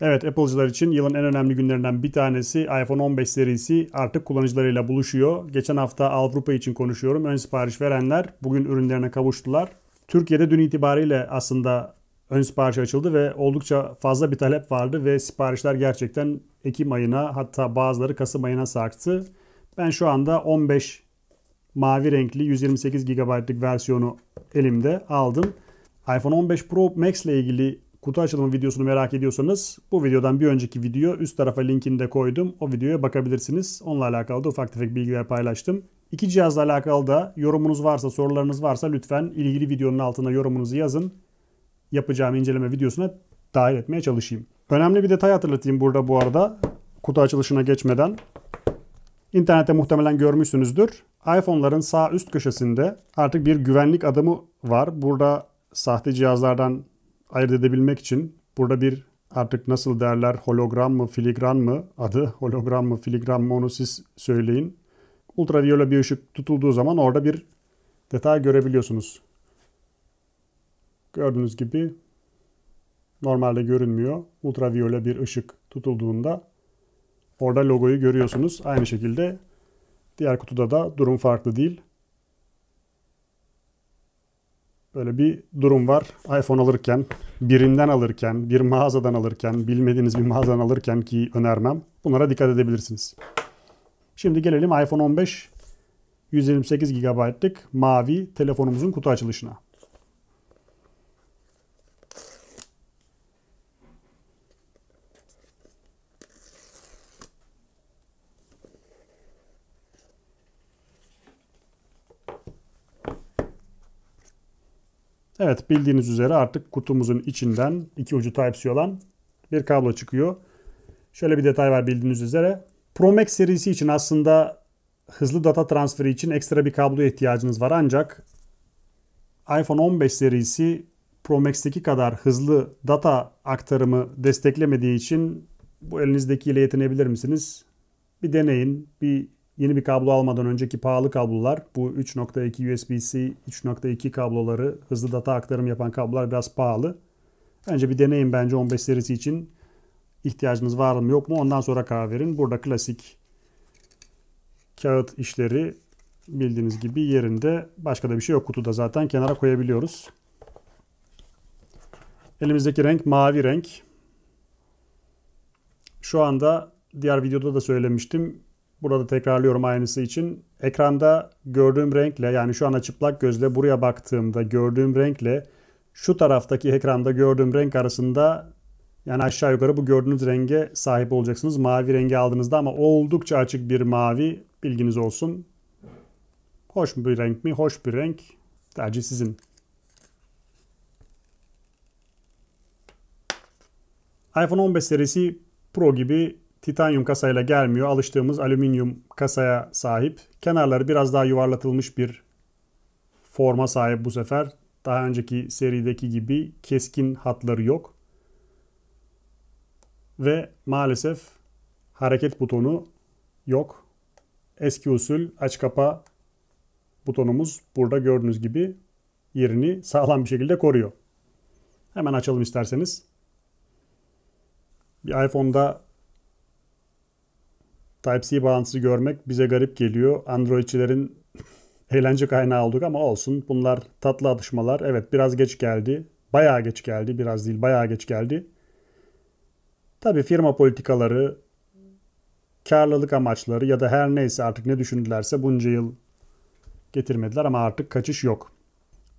Evet Apple'cılar için yılın en önemli günlerinden bir tanesi iPhone 15 serisi artık kullanıcılarıyla buluşuyor. Geçen hafta Avrupa için konuşuyorum. Ön sipariş verenler bugün ürünlerine kavuştular. Türkiye'de dün itibariyle aslında ön sipariş açıldı ve oldukça fazla bir talep vardı ve siparişler gerçekten Ekim ayına hatta bazıları Kasım ayına sarktı. Ben şu anda 15 mavi renkli 128 GB'lık versiyonu elimde aldım. iPhone 15 Pro Max ile ilgili kutu açılımı videosunu merak ediyorsanız bu videodan bir önceki video üst tarafa linkini de koydum. O videoya bakabilirsiniz. Onunla alakalı da ufak tefek bilgiler paylaştım. İki cihazla alakalı da yorumunuz varsa, sorularınız varsa lütfen ilgili videonun altına yorumunuzu yazın. Yapacağım inceleme videosuna dahil etmeye çalışayım. Önemli bir detay hatırlatayım burada bu arada. Kutu açılışına geçmeden. İnternette muhtemelen görmüşsünüzdür. iPhone'ların sağ üst köşesinde artık bir güvenlik adımı var. Burada sahte cihazlardan ayırt edebilmek için burada bir artık nasıl derler hologram mı filigran mı adı hologram mı filigran mı onu siz söyleyin. Ultraviyole bir ışık tutulduğu zaman orada bir detay görebiliyorsunuz. Gördüğünüz gibi normalde görünmüyor. Ultraviyole bir ışık tutulduğunda orada logoyu görüyorsunuz. Aynı şekilde diğer kutuda da durum farklı değil böyle bir durum var. iPhone alırken, birinden alırken, bir mağazadan alırken, bilmediğiniz bir mağazadan alırken ki önermem. Bunlara dikkat edebilirsiniz. Şimdi gelelim iPhone 15 128 GB'lık mavi telefonumuzun kutu açılışına. Evet bildiğiniz üzere artık kutumuzun içinden iki ucu Type-C olan bir kablo çıkıyor. Şöyle bir detay var bildiğiniz üzere. Pro Max serisi için aslında hızlı data transferi için ekstra bir kabloya ihtiyacınız var ancak iPhone 15 serisi Pro Max'teki kadar hızlı data aktarımı desteklemediği için bu elinizdekiyle yetinebilir misiniz? Bir deneyin, bir Yeni bir kablo almadan önceki pahalı kablolar bu 3.2 USB-C 3.2 kabloları hızlı data aktarım yapan kablolar biraz pahalı. Önce bir deneyin bence 15 serisi için ihtiyacınız var mı yok mu ondan sonra karar verin. Burada klasik kağıt işleri bildiğiniz gibi yerinde. Başka da bir şey yok kutuda zaten kenara koyabiliyoruz. Elimizdeki renk mavi renk. Şu anda diğer videoda da söylemiştim. Burada tekrarlıyorum aynısı için. Ekranda gördüğüm renkle yani şu an çıplak gözle buraya baktığımda gördüğüm renkle şu taraftaki ekranda gördüğüm renk arasında yani aşağı yukarı bu gördüğünüz renge sahip olacaksınız. Mavi rengi aldığınızda ama oldukça açık bir mavi bilginiz olsun. Hoş bir renk mi? Hoş bir renk. Tercih sizin. iPhone 15 serisi Pro gibi titanyum kasayla gelmiyor. Alıştığımız alüminyum kasaya sahip. Kenarları biraz daha yuvarlatılmış bir forma sahip bu sefer. Daha önceki serideki gibi keskin hatları yok. Ve maalesef hareket butonu yok. Eski usul aç kapa butonumuz burada gördüğünüz gibi yerini sağlam bir şekilde koruyor. Hemen açalım isterseniz. Bir iPhone'da Type-C bağlantısı görmek bize garip geliyor. Androidçilerin eğlence kaynağı olduk ama olsun. Bunlar tatlı atışmalar. Evet biraz geç geldi. Bayağı geç geldi. Biraz değil bayağı geç geldi. Tabii firma politikaları, karlılık amaçları ya da her neyse artık ne düşündülerse bunca yıl getirmediler ama artık kaçış yok.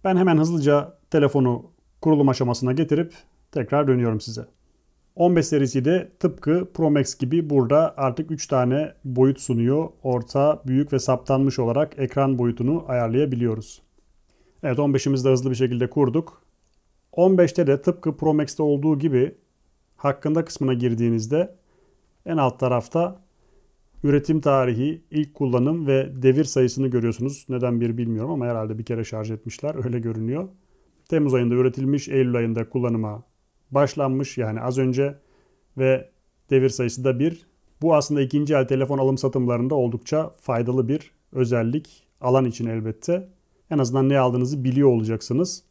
Ben hemen hızlıca telefonu kurulum aşamasına getirip tekrar dönüyorum size. 15 serisi de tıpkı Pro Max gibi burada artık 3 tane boyut sunuyor. Orta, büyük ve saptanmış olarak ekran boyutunu ayarlayabiliyoruz. Evet 15'imizi de hızlı bir şekilde kurduk. 15'te de tıpkı Pro Max'te olduğu gibi hakkında kısmına girdiğinizde en alt tarafta üretim tarihi, ilk kullanım ve devir sayısını görüyorsunuz. Neden bir bilmiyorum ama herhalde bir kere şarj etmişler öyle görünüyor. Temmuz ayında üretilmiş, Eylül ayında kullanıma başlanmış yani az önce ve devir sayısı da 1. Bu aslında ikinci el telefon alım satımlarında oldukça faydalı bir özellik alan için elbette. En azından ne aldığınızı biliyor olacaksınız.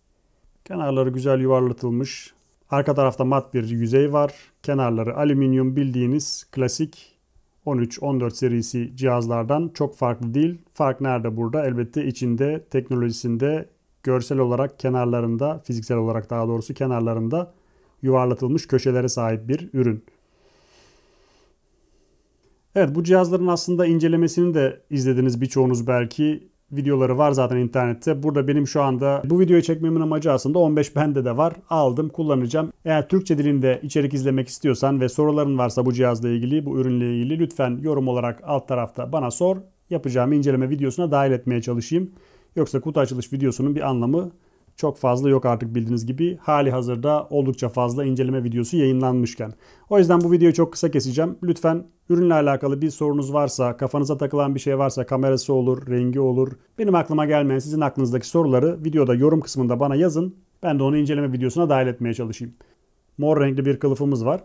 Kenarları güzel yuvarlatılmış. Arka tarafta mat bir yüzey var. Kenarları alüminyum bildiğiniz klasik 13-14 serisi cihazlardan çok farklı değil. Fark nerede burada? Elbette içinde, teknolojisinde, görsel olarak kenarlarında, fiziksel olarak daha doğrusu kenarlarında yuvarlatılmış köşelere sahip bir ürün. Evet bu cihazların aslında incelemesini de izlediniz birçoğunuz belki. Videoları var zaten internette. Burada benim şu anda bu videoyu çekmemin amacı aslında 15 bende de var. Aldım kullanacağım. Eğer Türkçe dilinde içerik izlemek istiyorsan ve soruların varsa bu cihazla ilgili bu ürünle ilgili lütfen yorum olarak alt tarafta bana sor. Yapacağım inceleme videosuna dahil etmeye çalışayım. Yoksa kutu açılış videosunun bir anlamı çok fazla yok artık bildiğiniz gibi. Hali hazırda oldukça fazla inceleme videosu yayınlanmışken. O yüzden bu videoyu çok kısa keseceğim. Lütfen ürünle alakalı bir sorunuz varsa, kafanıza takılan bir şey varsa kamerası olur, rengi olur. Benim aklıma gelmeyen sizin aklınızdaki soruları videoda yorum kısmında bana yazın. Ben de onu inceleme videosuna dahil etmeye çalışayım. Mor renkli bir kılıfımız var.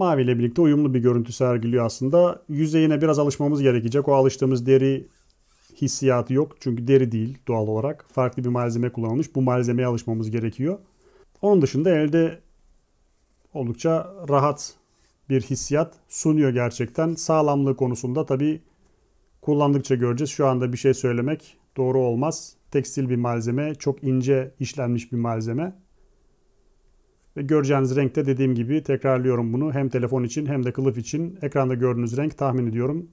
mavi ile birlikte uyumlu bir görüntü sergiliyor aslında. Yüzeyine biraz alışmamız gerekecek. O alıştığımız deri hissiyatı yok. Çünkü deri değil doğal olarak. Farklı bir malzeme kullanılmış. Bu malzemeye alışmamız gerekiyor. Onun dışında elde oldukça rahat bir hissiyat sunuyor gerçekten. Sağlamlığı konusunda tabii kullandıkça göreceğiz. Şu anda bir şey söylemek doğru olmaz. Tekstil bir malzeme, çok ince işlenmiş bir malzeme. Ve göreceğiniz renkte dediğim gibi tekrarlıyorum bunu. Hem telefon için hem de kılıf için ekranda gördüğünüz renk tahmin ediyorum.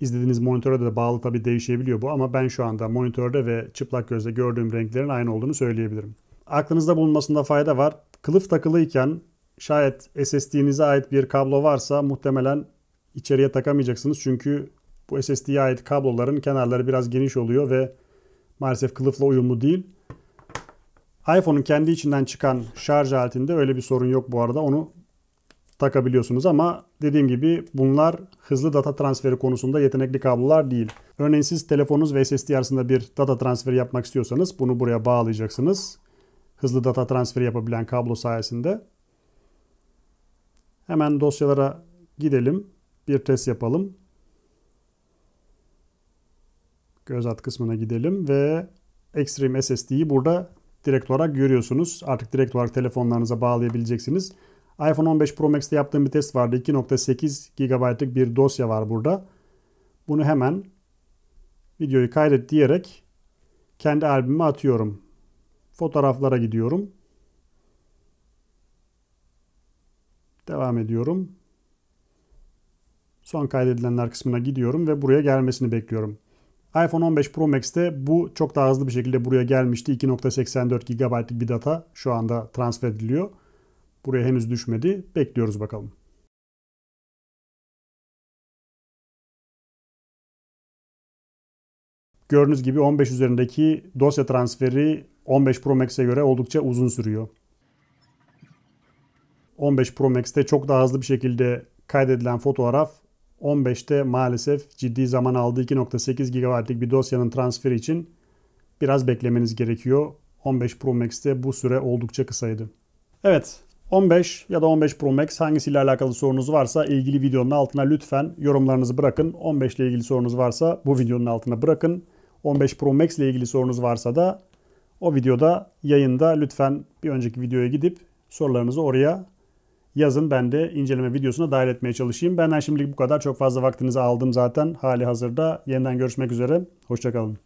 İzlediğiniz monitöre de bağlı tabii değişebiliyor bu ama ben şu anda monitörde ve çıplak gözle gördüğüm renklerin aynı olduğunu söyleyebilirim. Aklınızda bulunmasında fayda var. Kılıf takılıyken şayet SSD'nize ait bir kablo varsa muhtemelen içeriye takamayacaksınız. Çünkü bu SSD'ye ait kabloların kenarları biraz geniş oluyor ve maalesef kılıfla uyumlu değil iPhone'un kendi içinden çıkan şarj aletinde öyle bir sorun yok bu arada. Onu takabiliyorsunuz ama dediğim gibi bunlar hızlı data transferi konusunda yetenekli kablolar değil. Örneğin siz telefonunuz ve SSD arasında bir data transferi yapmak istiyorsanız bunu buraya bağlayacaksınız. Hızlı data transferi yapabilen kablo sayesinde. Hemen dosyalara gidelim. Bir test yapalım. Göz at kısmına gidelim ve Extreme SSD'yi burada direkt olarak görüyorsunuz. Artık direkt olarak telefonlarınıza bağlayabileceksiniz. iPhone 15 Pro Max'te yaptığım bir test vardı. 2.8 GB'lık bir dosya var burada. Bunu hemen videoyu kaydet diyerek kendi albümüme atıyorum. Fotoğraflara gidiyorum. Devam ediyorum. Son kaydedilenler kısmına gidiyorum ve buraya gelmesini bekliyorum iPhone 15 Pro Max'te bu çok daha hızlı bir şekilde buraya gelmişti. 2.84 GB'lik bir data şu anda transfer ediliyor. Buraya henüz düşmedi. Bekliyoruz bakalım. Gördüğünüz gibi 15 üzerindeki dosya transferi 15 Pro Max'e göre oldukça uzun sürüyor. 15 Pro Max'te çok daha hızlı bir şekilde kaydedilen fotoğraf 15'te maalesef ciddi zaman aldı. 2.8 GB'lik bir dosyanın transferi için biraz beklemeniz gerekiyor. 15 Pro Max'te bu süre oldukça kısaydı. Evet 15 ya da 15 Pro Max hangisiyle alakalı sorunuz varsa ilgili videonun altına lütfen yorumlarınızı bırakın. 15 ile ilgili sorunuz varsa bu videonun altına bırakın. 15 Pro Max ile ilgili sorunuz varsa da o videoda yayında lütfen bir önceki videoya gidip sorularınızı oraya yazın ben de inceleme videosuna dahil etmeye çalışayım. Benden şimdilik bu kadar. Çok fazla vaktinizi aldım zaten hali hazırda. Yeniden görüşmek üzere. Hoşçakalın.